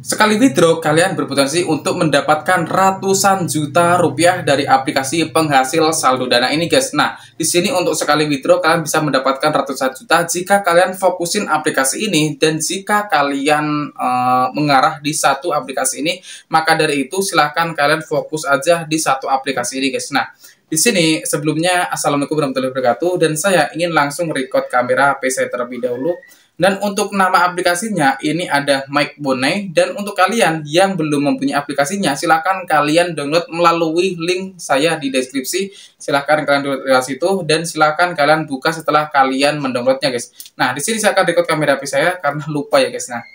Sekali withdraw, kalian berpotensi untuk mendapatkan ratusan juta rupiah dari aplikasi penghasil saldo dana ini, guys. Nah, di sini untuk sekali withdraw kalian bisa mendapatkan ratusan juta jika kalian fokusin aplikasi ini dan jika kalian e, mengarah di satu aplikasi ini, maka dari itu silahkan kalian fokus aja di satu aplikasi ini, guys. Nah, di sini sebelumnya assalamualaikum warahmatullahi wabarakatuh dan saya ingin langsung record kamera HP saya terlebih dahulu. Dan untuk nama aplikasinya ini ada Mike Bonai dan untuk kalian yang belum mempunyai aplikasinya silahkan kalian download melalui link saya di deskripsi. Silahkan kalian download aplikasi itu dan silahkan kalian buka setelah kalian mendownloadnya guys. Nah, di sini saya akan record kamera HP saya karena lupa ya guys. Nah,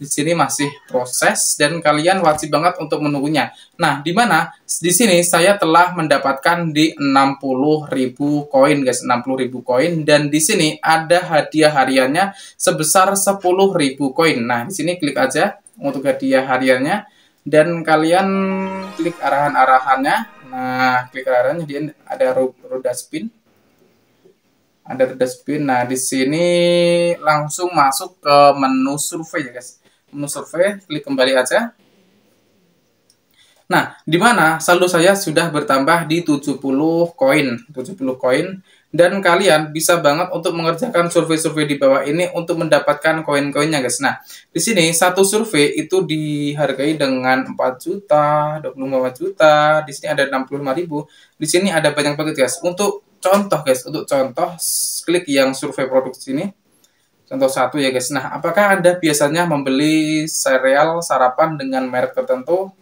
di sini masih proses dan kalian wajib banget untuk menunggunya. Nah, di mana? Di sini saya telah mendapatkan di 60.000 koin guys, 60.000 koin dan di sini ada hadiah hariannya sebesar 10.000 koin. Nah, di sini klik aja untuk hadiah hariannya dan kalian klik arahan-arahannya. Nah, klik arahannya dia ada roda spin ada roda spin. Nah, di sini langsung masuk ke menu survei ya, guys menu survei, klik kembali aja. Nah, di mana saldo saya sudah bertambah di 70 koin, 70 koin dan kalian bisa banget untuk mengerjakan survei-survei di bawah ini untuk mendapatkan koin-koinnya guys. Nah, di sini satu survei itu dihargai dengan 4 juta, 25 juta, di sini ada 65 ribu, di sini ada banyak banget guys. Untuk contoh guys, untuk contoh klik yang survei produk sini Contoh satu ya guys. Nah, apakah Anda biasanya membeli sereal sarapan dengan merek tertentu?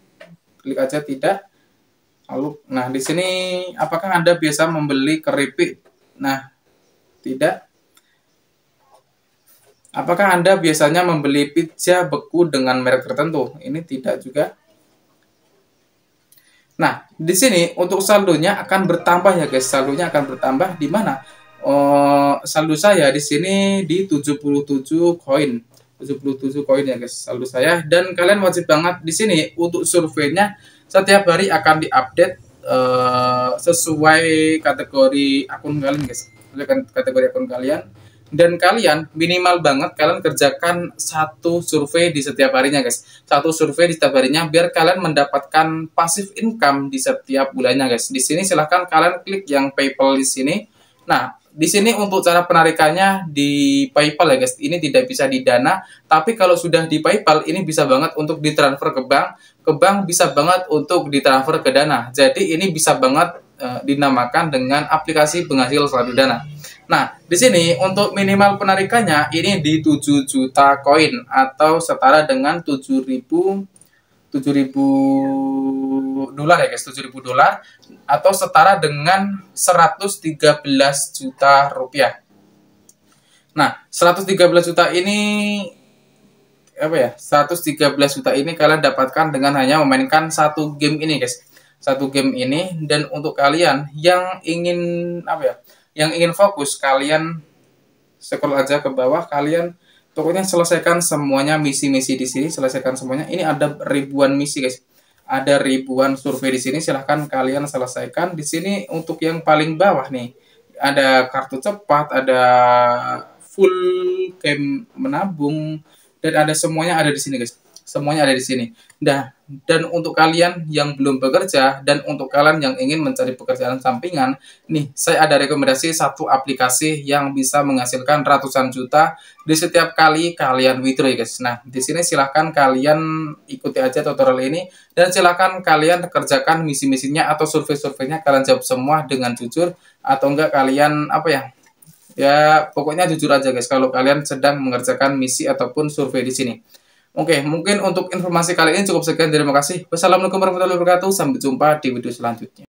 Klik aja tidak. Lalu, nah di sini apakah Anda biasa membeli keripik? Nah, tidak. Apakah Anda biasanya membeli pizza beku dengan merek tertentu? Ini tidak juga. Nah, di sini untuk saldonya akan bertambah ya guys. Saldonya akan bertambah di mana? uh, saldo saya di sini di 77 koin. 77 koin ya guys saldo saya dan kalian wajib banget di sini untuk surveinya setiap hari akan diupdate uh, sesuai kategori akun kalian guys sesuai kan kategori akun kalian dan kalian minimal banget kalian kerjakan satu survei di setiap harinya guys satu survei di setiap harinya biar kalian mendapatkan pasif income di setiap bulannya guys di sini silahkan kalian klik yang PayPal di sini nah di sini untuk cara penarikannya di PayPal ya guys, ini tidak bisa di Dana, tapi kalau sudah di PayPal ini bisa banget untuk ditransfer ke bank, ke bank bisa banget untuk ditransfer ke Dana. Jadi ini bisa banget e, dinamakan dengan aplikasi penghasil saldo Dana. Nah, di sini untuk minimal penarikannya ini di 7 juta koin atau setara dengan 7000 tujuh ribu dolar ya guys tujuh ribu dolar atau setara dengan 113 juta rupiah nah 113 juta ini apa ya 113 juta ini kalian dapatkan dengan hanya memainkan satu game ini guys satu game ini dan untuk kalian yang ingin apa ya yang ingin fokus kalian scroll aja ke bawah kalian pokoknya selesaikan semuanya misi-misi di sini selesaikan semuanya ini ada ribuan misi guys ada ribuan survei di sini silahkan kalian selesaikan di sini untuk yang paling bawah nih ada kartu cepat ada full game menabung dan ada semuanya ada di sini guys semuanya ada di sini. Nah, dan untuk kalian yang belum bekerja dan untuk kalian yang ingin mencari pekerjaan sampingan, nih saya ada rekomendasi satu aplikasi yang bisa menghasilkan ratusan juta di setiap kali kalian withdraw, guys. Nah, di sini silahkan kalian ikuti aja tutorial ini dan silahkan kalian kerjakan misi-misinya atau survei-surveinya kalian jawab semua dengan jujur atau enggak kalian apa ya ya pokoknya jujur aja guys kalau kalian sedang mengerjakan misi ataupun survei di sini. Oke, mungkin untuk informasi kali ini cukup sekian. Terima kasih. Wassalamualaikum warahmatullahi wabarakatuh. Sampai jumpa di video selanjutnya.